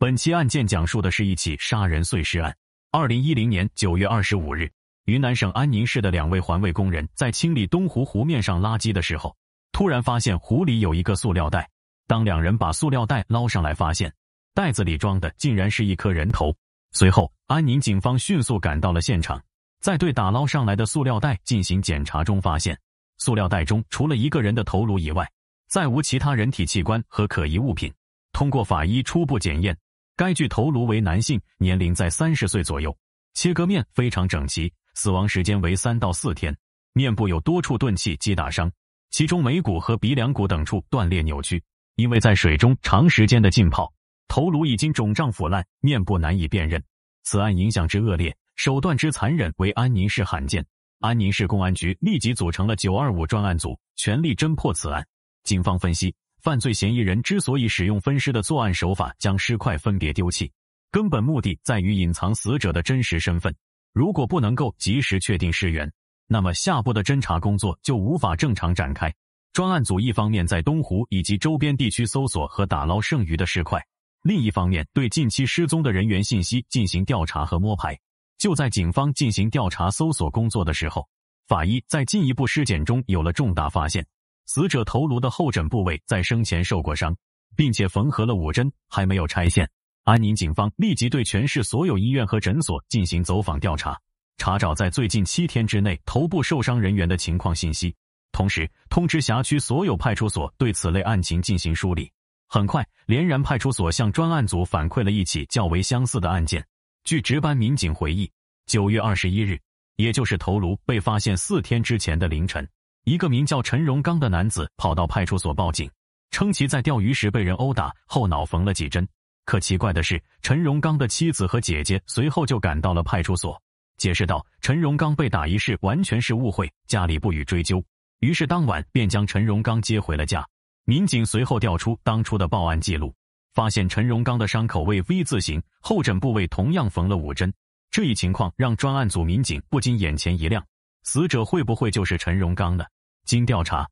本期案件讲述的是一起杀人碎尸案。二零一零年九月二十五日，云南省安宁市的两位环卫工人在清理东湖湖面上垃圾的时候，突然发现湖里有一个塑料袋。当两人把塑料袋捞上来，发现袋子里装的竟然是一颗人头。随后，安宁警方迅速赶到了现场，在对打捞上来的塑料袋进行检查中，发现塑料袋中除了一个人的头颅以外，再无其他人体器官和可疑物品。通过法医初步检验。该具头颅为男性，年龄在三十岁左右，切割面非常整齐，死亡时间为三到四天，面部有多处钝器击打伤，其中眉骨和鼻梁骨等处断裂扭曲。因为在水中长时间的浸泡，头颅已经肿胀腐烂，面部难以辨认。此案影响之恶劣，手段之残忍，为安宁市罕见。安宁市公安局立即组成了九二五专案组，全力侦破此案。警方分析。犯罪嫌疑人之所以使用分尸的作案手法，将尸块分别丢弃，根本目的在于隐藏死者的真实身份。如果不能够及时确定尸源，那么下步的侦查工作就无法正常展开。专案组一方面在东湖以及周边地区搜索和打捞剩余的尸块，另一方面对近期失踪的人员信息进行调查和摸排。就在警方进行调查搜索工作的时候，法医在进一步尸检中有了重大发现。死者头颅的后枕部位在生前受过伤，并且缝合了五针，还没有拆线。安宁警方立即对全市所有医院和诊所进行走访调查，查找在最近七天之内头部受伤人员的情况信息，同时通知辖区所有派出所对此类案情进行梳理。很快，连然派出所向专案组反馈了一起较为相似的案件。据值班民警回忆，九月二十一日，也就是头颅被发现四天之前的凌晨。一个名叫陈荣刚的男子跑到派出所报警，称其在钓鱼时被人殴打，后脑缝了几针。可奇怪的是，陈荣刚的妻子和姐姐随后就赶到了派出所，解释道：“陈荣刚被打一事完全是误会，家里不予追究。”于是当晚便将陈荣刚接回了家。民警随后调出当初的报案记录，发现陈荣刚的伤口为 V 字形，后枕部位同样缝了五针。这一情况让专案组民警不禁眼前一亮：死者会不会就是陈荣刚呢？经调查，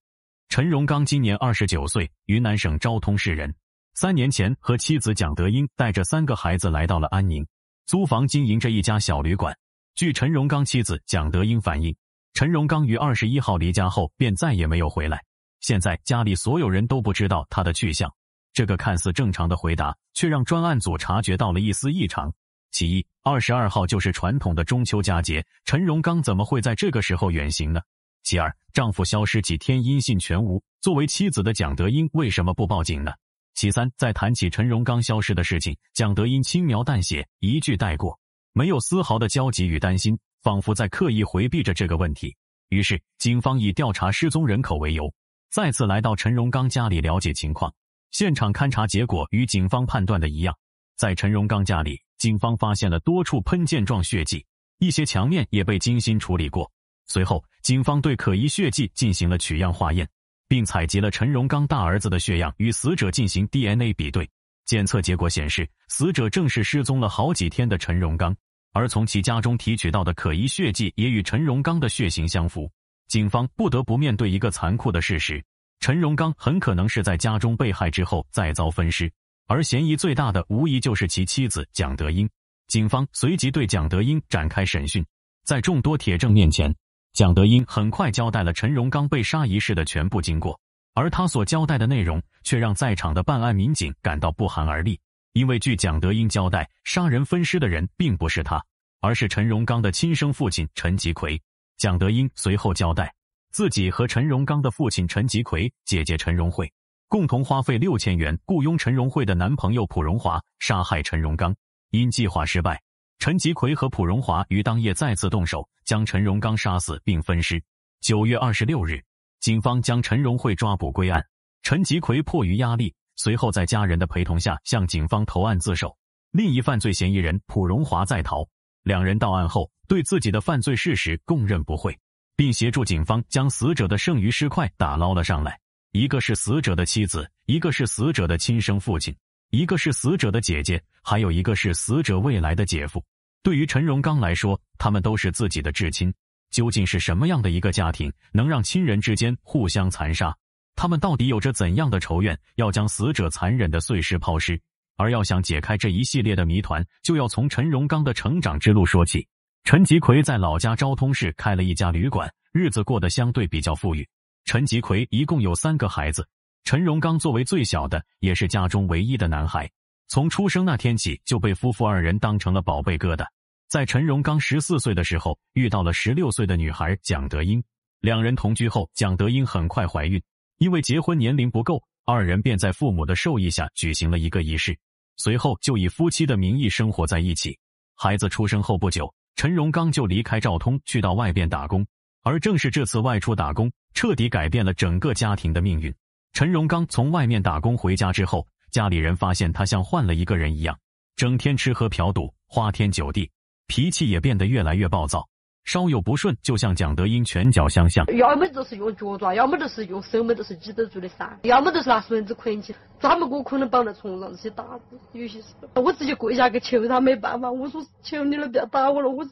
陈荣刚今年二十九岁，云南省昭通市人。三年前，和妻子蒋德英带着三个孩子来到了安宁，租房经营着一家小旅馆。据陈荣刚妻子蒋德英反映，陈荣刚于二十一号离家后便再也没有回来，现在家里所有人都不知道他的去向。这个看似正常的回答，却让专案组察觉到了一丝异常。其一，二十二号就是传统的中秋佳节，陈荣刚怎么会在这个时候远行呢？其二，丈夫消失几天，音信全无。作为妻子的蒋德英为什么不报警呢？其三，在谈起陈荣刚消失的事情，蒋德英轻描淡写，一句带过，没有丝毫的焦急与担心，仿佛在刻意回避着这个问题。于是，警方以调查失踪人口为由，再次来到陈荣刚家里了解情况。现场勘查结果与警方判断的一样，在陈荣刚家里，警方发现了多处喷溅状血迹，一些墙面也被精心处理过。随后，警方对可疑血迹进行了取样化验，并采集了陈荣刚大儿子的血样，与死者进行 DNA 比对。检测结果显示，死者正是失踪了好几天的陈荣刚，而从其家中提取到的可疑血迹也与陈荣刚的血型相符。警方不得不面对一个残酷的事实：陈荣刚很可能是在家中被害之后再遭分尸，而嫌疑最大的无疑就是其妻子蒋德英。警方随即对蒋德英展开审讯，在众多铁证面前。蒋德英很快交代了陈荣刚被杀一事的全部经过，而他所交代的内容却让在场的办案民警感到不寒而栗。因为据蒋德英交代，杀人分尸的人并不是他，而是陈荣刚的亲生父亲陈吉奎。蒋德英随后交代，自己和陈荣刚的父亲陈吉奎、姐姐陈荣慧共同花费六千元雇佣陈荣慧的男朋友蒲荣华杀害陈荣刚，因计划失败。陈吉奎和蒲荣华于当夜再次动手，将陈荣刚杀死并分尸。九月二十六日，警方将陈荣会抓捕归案。陈吉奎迫于压力，随后在家人的陪同下向警方投案自首。另一犯罪嫌疑人蒲荣华在逃。两人到案后，对自己的犯罪事实供认不讳，并协助警方将死者的剩余尸块打捞了上来。一个是死者的妻子，一个是死者的亲生父亲。一个是死者的姐姐，还有一个是死者未来的姐夫。对于陈荣刚来说，他们都是自己的至亲。究竟是什么样的一个家庭，能让亲人之间互相残杀？他们到底有着怎样的仇怨，要将死者残忍的碎尸抛尸？而要想解开这一系列的谜团，就要从陈荣刚的成长之路说起。陈吉奎在老家昭通市开了一家旅馆，日子过得相对比较富裕。陈吉奎一共有三个孩子。陈荣刚作为最小的，也是家中唯一的男孩，从出生那天起就被夫妇二人当成了宝贝疙瘩。在陈荣刚十四岁的时候，遇到了十六岁的女孩蒋德英，两人同居后，蒋德英很快怀孕。因为结婚年龄不够，二人便在父母的授意下举行了一个仪式，随后就以夫妻的名义生活在一起。孩子出生后不久，陈荣刚就离开赵通去到外边打工，而正是这次外出打工，彻底改变了整个家庭的命运。陈荣刚从外面打工回家之后，家里人发现他像换了一个人一样，整天吃喝嫖赌，花天酒地，脾气也变得越来越暴躁。稍有不顺，就向蒋德英拳脚相向，要么就是用脚抓，要么就是用手，么就是挤得住的扇，要么就是拿绳子捆起，专门给我捆来绑在床上去打。有些时候，我直接跪下去求他，没办法，我说求你了，不要打我了，我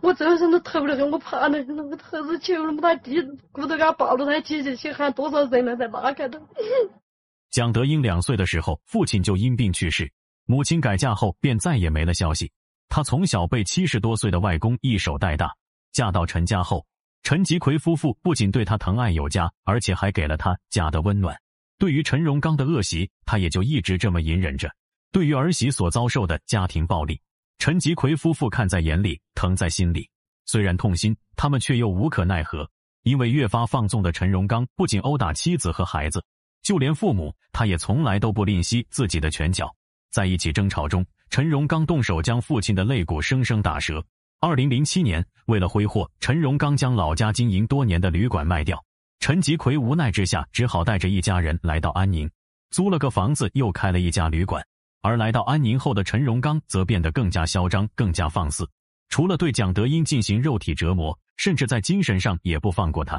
我周身都疼了，我怕那了，我头至求了，把他弟骨头给他抱着，他姐姐去喊多少人了才拉开他。蒋德英两岁的时候，父亲就因病去世，母亲改嫁后便再也没了消息。他从小被七十多岁的外公一手带大，嫁到陈家后，陈吉奎夫妇不仅对他疼爱有加，而且还给了他家的温暖。对于陈荣刚的恶习，他也就一直这么隐忍着。对于儿媳所遭受的家庭暴力，陈吉奎夫妇看在眼里，疼在心里。虽然痛心，他们却又无可奈何，因为越发放纵的陈荣刚不仅殴打妻子和孩子，就连父母，他也从来都不吝惜自己的拳脚。在一起争吵中。陈荣刚动手将父亲的肋骨生生打折。二零零七年，为了挥霍，陈荣刚将老家经营多年的旅馆卖掉。陈吉奎无奈之下，只好带着一家人来到安宁，租了个房子，又开了一家旅馆。而来到安宁后的陈荣刚，则变得更加嚣张，更加放肆。除了对蒋德英进行肉体折磨，甚至在精神上也不放过他。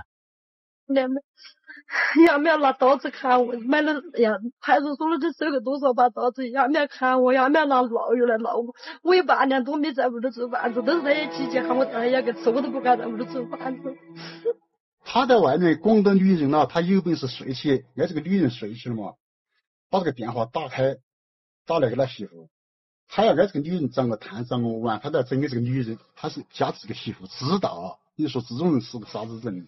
下要么面拿 刀子砍我，买了呀！派出所了，都收了多少？把刀子么面砍我，么面拿烙油来烙我。我有半年多没在屋头做饭吃，都是在一乞乞，喊我到人家去吃，我都不敢在屋头做饭吃。他在外面广东女人了，他有本事睡起挨这个女人睡起了嘛？把这个电话打开，打来给他媳妇，他要挨这个女人长个摊长个完，他都要整给这个女人，他是家这个媳妇知道。你说这种人是个啥子人？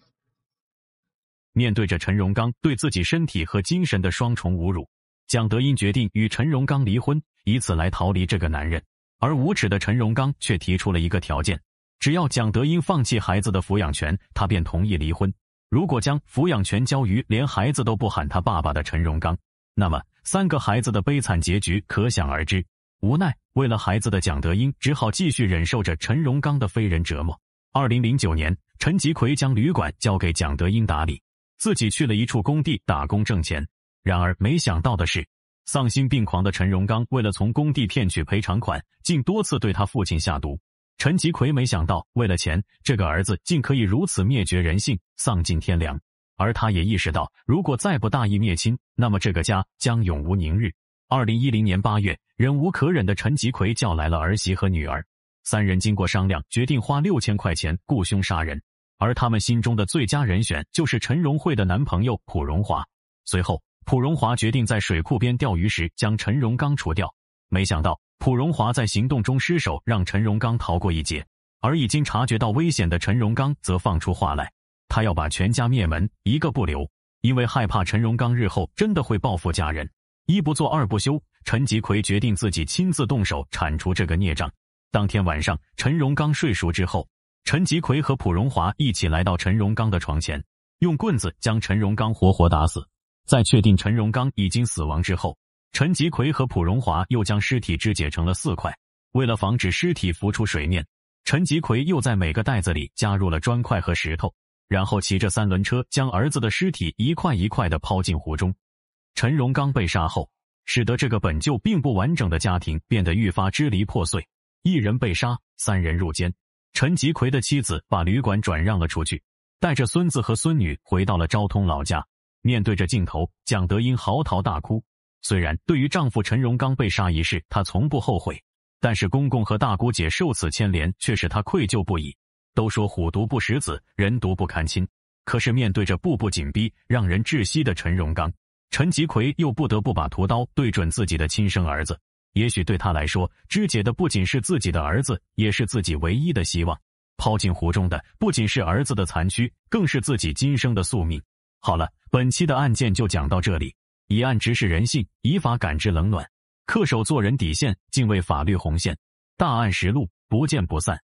面对着陈荣刚对自己身体和精神的双重侮辱，蒋德英决定与陈荣刚离婚，以此来逃离这个男人。而无耻的陈荣刚却提出了一个条件：只要蒋德英放弃孩子的抚养权，他便同意离婚。如果将抚养权交于连孩子都不喊他爸爸的陈荣刚，那么三个孩子的悲惨结局可想而知。无奈为了孩子的蒋德英只好继续忍受着陈荣刚的非人折磨。二零零九年，陈吉奎将旅馆交给蒋德英打理。自己去了一处工地打工挣钱，然而没想到的是，丧心病狂的陈荣刚为了从工地骗取赔偿款，竟多次对他父亲下毒。陈吉奎没想到，为了钱，这个儿子竟可以如此灭绝人性、丧尽天良。而他也意识到，如果再不大义灭亲，那么这个家将永无宁日。二零一零年八月，忍无可忍的陈吉奎叫来了儿媳和女儿，三人经过商量，决定花六千块钱雇凶杀人。而他们心中的最佳人选就是陈荣慧的男朋友普荣华。随后，普荣华决定在水库边钓鱼时将陈荣刚除掉。没想到，普荣华在行动中失手，让陈荣刚逃过一劫。而已经察觉到危险的陈荣刚则放出话来，他要把全家灭门，一个不留。因为害怕陈荣刚日后真的会报复家人，一不做二不休，陈吉奎决定自己亲自动手铲除这个孽障。当天晚上，陈荣刚睡熟之后。陈吉奎和蒲荣华一起来到陈荣刚的床前，用棍子将陈荣刚活活打死。在确定陈荣刚已经死亡之后，陈吉奎和蒲荣华又将尸体肢解成了四块。为了防止尸体浮出水面，陈吉奎又在每个袋子里加入了砖块和石头，然后骑着三轮车将儿子的尸体一块一块的抛进湖中。陈荣刚被杀后，使得这个本就并不完整的家庭变得愈发支离破碎。一人被杀，三人入监。陈吉奎的妻子把旅馆转让了出去，带着孙子和孙女回到了昭通老家。面对着镜头，蒋德英嚎啕大哭。虽然对于丈夫陈荣刚被杀一事，她从不后悔，但是公公和大姑姐受此牵连，却使她愧疚不已。都说虎毒不食子，人毒不堪亲。可是面对着步步紧逼、让人窒息的陈荣刚，陈吉奎又不得不把屠刀对准自己的亲生儿子。也许对他来说，肢解的不仅是自己的儿子，也是自己唯一的希望；抛进湖中的不仅是儿子的残躯，更是自己今生的宿命。好了，本期的案件就讲到这里。以案直视人性，以法感知冷暖，恪守做人底线，敬畏法律红线。大案实录，不见不散。